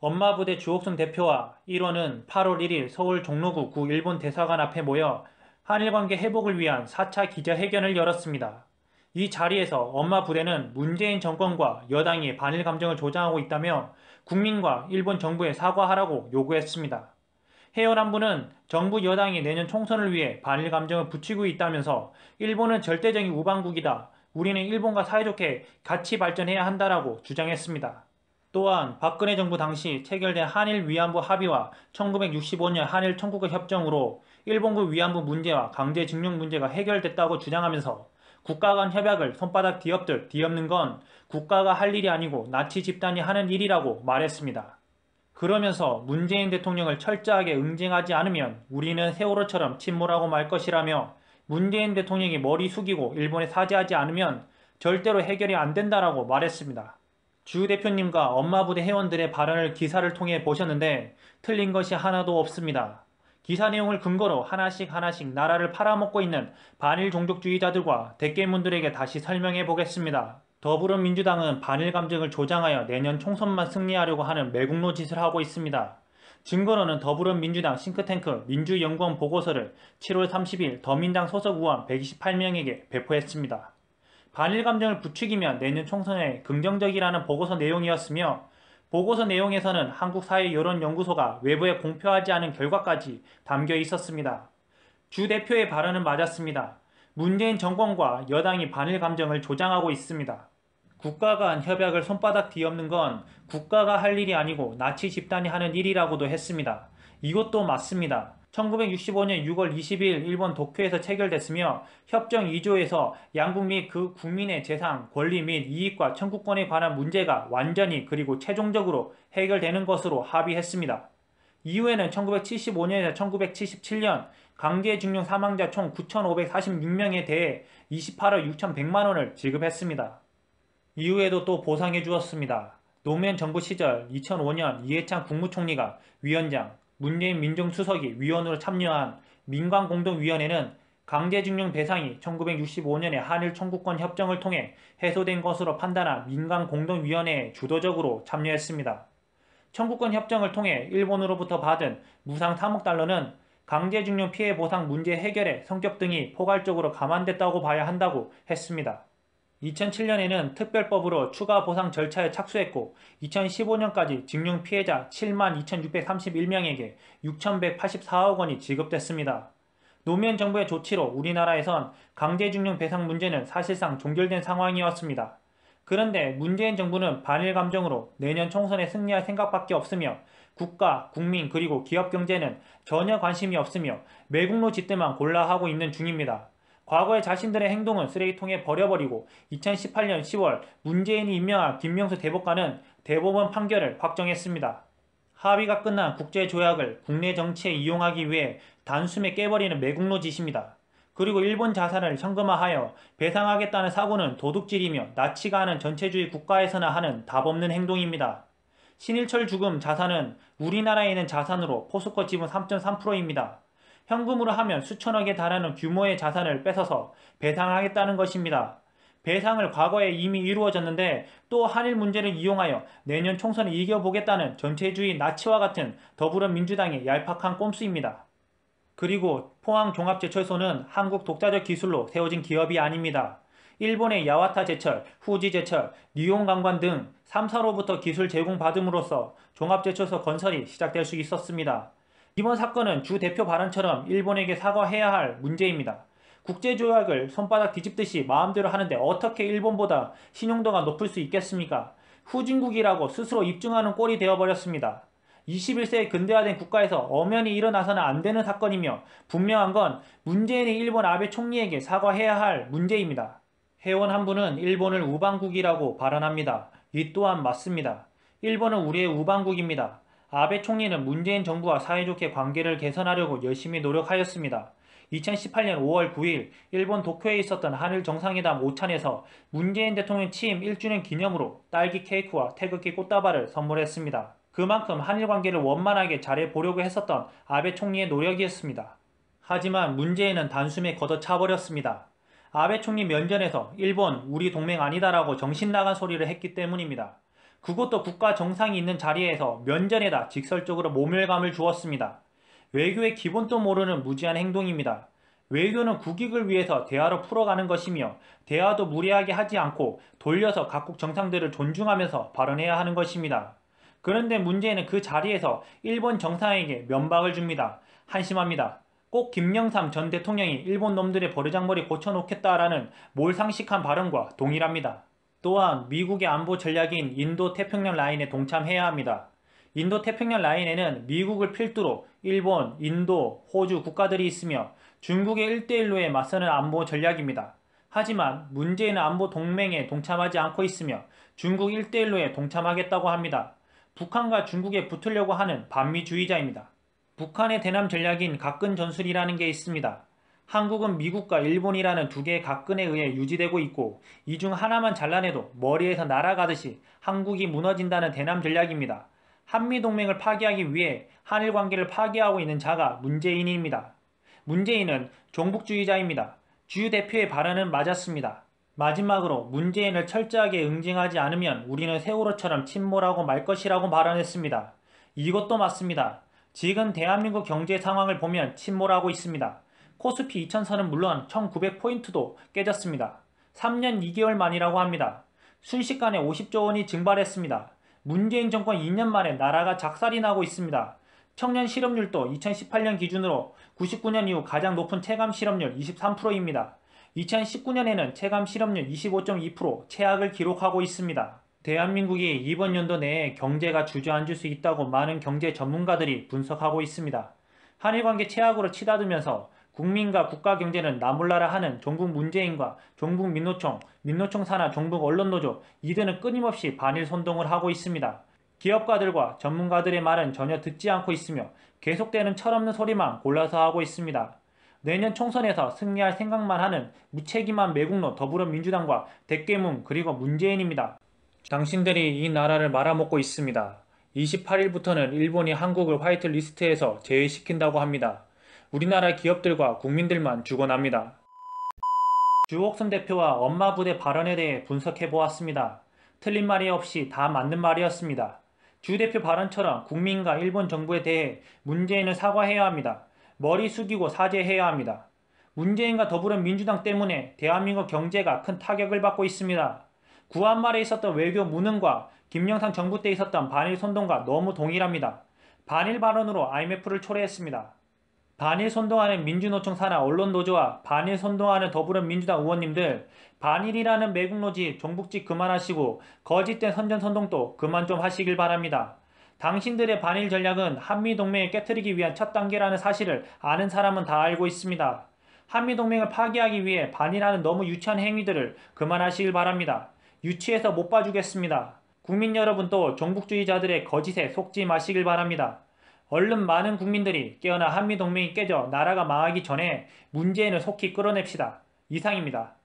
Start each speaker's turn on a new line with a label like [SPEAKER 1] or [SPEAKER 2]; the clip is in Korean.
[SPEAKER 1] 엄마부대 주옥순 대표와 1원은 8월 1일 서울 종로구 구 일본 대사관 앞에 모여 한일관계 회복을 위한 4차 기자회견을 열었습니다. 이 자리에서 엄마 부대는 문재인 정권과 여당이 반일 감정을 조장하고 있다며 국민과 일본 정부에 사과하라고 요구했습니다. 해연 안부는 정부 여당이 내년 총선을 위해 반일 감정을 붙이고 있다면서 일본은 절대적인 우방국이다. 우리는 일본과 사이좋게 같이 발전해야 한다라고 주장했습니다. 또한 박근혜 정부 당시 체결된 한일 위안부 합의와 1965년 한일 청구국 협정으로 일본군 위안부 문제와 강제징용 문제가 해결됐다고 주장하면서 국가 간 협약을 손바닥 뒤엎들 뒤엎는 건 국가가 할 일이 아니고 나치 집단이 하는 일이라고 말했습니다. 그러면서 문재인 대통령을 철저하게 응징하지 않으면 우리는 세월호처럼 침몰하고 말 것이라며 문재인 대통령이 머리 숙이고 일본에 사죄하지 않으면 절대로 해결이 안 된다라고 말했습니다. 주 대표님과 엄마 부대 회원들의 발언을 기사를 통해 보셨는데 틀린 것이 하나도 없습니다. 기사 내용을 근거로 하나씩 하나씩 나라를 팔아먹고 있는 반일 종족주의자들과 대깨문들에게 다시 설명해 보겠습니다. 더불어민주당은 반일 감정을 조장하여 내년 총선만 승리하려고 하는 매국노 짓을 하고 있습니다. 증거로는 더불어민주당 싱크탱크 민주연구원 보고서를 7월 30일 더민당 소속 의원 128명에게 배포했습니다. 반일 감정을 부추기면 내년 총선에 긍정적이라는 보고서 내용이었으며 보고서 내용에서는 한국사회여론연구소가 외부에 공표하지 않은 결과까지 담겨 있었습니다. 주 대표의 발언은 맞았습니다. 문재인 정권과 여당이 반일 감정을 조장하고 있습니다. 국가가 협약을 손바닥 뒤엎는 건 국가가 할 일이 아니고 나치 집단이 하는 일이라고도 했습니다. 이것도 맞습니다. 1965년 6월 20일 일본 도쿄에서 체결됐으며 협정 2조에서 양국 및 그 국민의 재산, 권리 및 이익과 청구권에 관한 문제가 완전히 그리고 최종적으로 해결되는 것으로 합의했습니다. 이후에는 1975년에서 1977년 강제징용 사망자 총 9,546명에 대해 28억 6,100만 원을 지급했습니다. 이후에도 또 보상해 주었습니다. 노무현 정부 시절 2005년 이해찬 국무총리가 위원장, 문재인 민정수석이 위원으로 참여한 민관공동위원회는 강제징용 대상이 1965년에 한일 청구권 협정을 통해 해소된 것으로 판단한 민간공동위원회에 주도적으로 참여했습니다. 청구권 협정을 통해 일본으로부터 받은 무상 3억 달러는 강제징용 피해 보상 문제 해결의 성격 등이 포괄적으로 감안됐다고 봐야 한다고 했습니다. 2007년에는 특별법으로 추가 보상 절차에 착수했고 2015년까지 징용 피해자 7만 2,631명에게 6,184억 원이 지급됐습니다. 노무현 정부의 조치로 우리나라에선 강제징용 배상 문제는 사실상 종결된 상황이었습니다. 그런데 문재인 정부는 반일 감정으로 내년 총선에 승리할 생각밖에 없으며 국가, 국민 그리고 기업 경제는 전혀 관심이 없으며 매국노 짓대만 골라 하고 있는 중입니다. 과거의 자신들의 행동은 쓰레기통에 버려버리고 2018년 10월 문재인이 임명한 김명수 대법관은 대법원 판결을 확정했습니다. 합의가 끝난 국제조약을 국내 정치에 이용하기 위해 단숨에 깨버리는 매국노 짓입니다. 그리고 일본 자산을 현금화하여 배상하겠다는 사고는 도둑질이며 나치가 하는 전체주의 국가에서나 하는 답없는 행동입니다. 신일철 죽음 자산은 우리나라에 있는 자산으로 포스코 지분 3.3%입니다. 현금으로 하면 수천억에 달하는 규모의 자산을 뺏어서 배상하겠다는 것입니다. 배상을 과거에 이미 이루어졌는데 또 한일 문제를 이용하여 내년 총선을 이겨보겠다는 전체주의 나치와 같은 더불어민주당의 얄팍한 꼼수입니다. 그리고 포항종합제철소는 한국 독자적 기술로 세워진 기업이 아닙니다. 일본의 야와타 제철, 후지 제철, 니온 강관 등 3사로부터 기술 제공받음으로써 종합제철소 건설이 시작될 수 있었습니다. 이번 사건은 주 대표 발언처럼 일본에게 사과해야 할 문제입니다. 국제조약을 손바닥 뒤집듯이 마음대로 하는데 어떻게 일본보다 신용도가 높을 수 있겠습니까? 후진국이라고 스스로 입증하는 꼴이 되어버렸습니다. 2 1세 근대화된 국가에서 엄연히 일어나서는 안 되는 사건이며 분명한 건 문재인이 일본 아베 총리에게 사과해야 할 문제입니다. 회원 한 분은 일본을 우방국이라고 발언합니다. 이 또한 맞습니다. 일본은 우리의 우방국입니다. 아베 총리는 문재인 정부와 사이좋게 관계를 개선하려고 열심히 노력하였습니다. 2018년 5월 9일 일본 도쿄에 있었던 한일 정상회담 오찬에서 문재인 대통령 취임 1주년 기념으로 딸기 케이크와 태극기 꽃다발을 선물했습니다. 그만큼 한일 관계를 원만하게 잘해보려고 했었던 아베 총리의 노력이었습니다. 하지만 문재인은 단숨에 걷어차버렸습니다. 아베 총리 면전에서 일본 우리 동맹 아니다라고 정신 나간 소리를 했기 때문입니다. 그것도 국가 정상이 있는 자리에서 면전에다 직설적으로 모멸감을 주었습니다. 외교의 기본도 모르는 무지한 행동입니다. 외교는 국익을 위해서 대화로 풀어가는 것이며 대화도 무례하게 하지 않고 돌려서 각국 정상들을 존중하면서 발언해야 하는 것입니다. 그런데 문제는 그 자리에서 일본 정상에게 면박을 줍니다. 한심합니다. 꼭 김영삼 전 대통령이 일본 놈들의 버르장머리 고쳐놓겠다라는 몰상식한 발언과 동일합니다. 또한 미국의 안보 전략인 인도태평양 라인에 동참해야 합니다. 인도태평양 라인에는 미국을 필두로 일본, 인도, 호주 국가들이 있으며 중국의 1대1로에 맞서는 안보 전략입니다. 하지만 문재인 안보 동맹에 동참하지 않고 있으며 중국 1대1로에 동참하겠다고 합니다. 북한과 중국에 붙으려고 하는 반미주의자입니다. 북한의 대남 전략인 각근 전술이라는 게 있습니다. 한국은 미국과 일본이라는 두 개의 각근에 의해 유지되고 있고 이 중 하나만 잘라내도 머리에서 날아가듯이 한국이 무너진다는 대남 전략입니다. 한미동맹을 파괴하기 위해 한일 관계를 파괴하고 있는 자가 문재인입니다. 문재인은 종북주의자입니다. 주 대표의 발언은 맞았습니다. 마지막으로 문재인을 철저하게 응징하지 않으면 우리는 세월호처럼 침몰하고 말 것이라고 발언했습니다. 이것도 맞습니다. 지금 대한민국 경제 상황을 보면 침몰하고 있습니다. 코스피 2000선은 물론 1900포인트도 깨졌습니다. 3년 2개월 만이라고 합니다. 순식간에 50조 원이 증발했습니다. 문재인 정권 2년 만에 나라가 작살이 나고 있습니다. 청년 실업률도 2018년 기준으로 99년 이후 가장 높은 체감 실업률 23%입니다. 2019년에는 체감 실업률 25.2% 최악을 기록하고 있습니다. 대한민국이 이번 연도 내에 경제가 주저앉을 수 있다고 많은 경제 전문가들이 분석하고 있습니다. 한일 관계 최악으로 치닫으면서 국민과 국가 경제는 나몰라라 하는 종국 문재인과 종국 민노총, 민노총 산하 종국 언론노조 이들은 끊임없이 반일 선동을 하고 있습니다. 기업가들과 전문가들의 말은 전혀 듣지 않고 있으며 계속되는 철없는 소리만 골라서 하고 있습니다. 내년 총선에서 승리할 생각만 하는 무책임한 매국노 더불어민주당과 대깨문 그리고 문재인입니다. 당신들이 이 나라를 말아먹고 있습니다. 28일부터는 일본이 한국을 화이트 리스트에서 제외시킨다고 합니다. 우리나라 기업들과 국민들만 주고납니다. 주옥선 대표와 엄마 부대 발언에 대해 분석해보았습니다. 틀린 말이 없이 다 맞는 말이었습니다. 주 대표 발언처럼 국민과 일본 정부에 대해 문재인은 사과해야 합니다. 머리 숙이고 사죄해야 합니다. 문재인과 더불어민주당 때문에 대한민국 경제가 큰 타격을 받고 있습니다. 구한말에 있었던 외교 무능과 김영삼 정부 때 있었던 반일 선동과 너무 동일합니다. 반일 발언으로 IMF를 초래했습니다. 반일 선동하는 민주노총 산하 언론노조와 반일 선동하는 더불어민주당 의원님들 반일이라는 매국노지 종북지 그만하시고 거짓된 선전선동도 그만 좀 하시길 바랍니다. 당신들의 반일 전략은 한미동맹을 깨뜨리기 위한 첫 단계라는 사실을 아는 사람은 다 알고 있습니다. 한미동맹을 파괴하기 위해 반일하는 너무 유치한 행위들을 그만하시길 바랍니다. 유치해서 못 봐주겠습니다. 국민 여러분도 종북주의자들의 거짓에 속지 마시길 바랍니다. 얼른 많은 국민들이 깨어나 한미동맹이 깨져 나라가 망하기 전에 문재인을 속히 끌어냅시다. 이상입니다.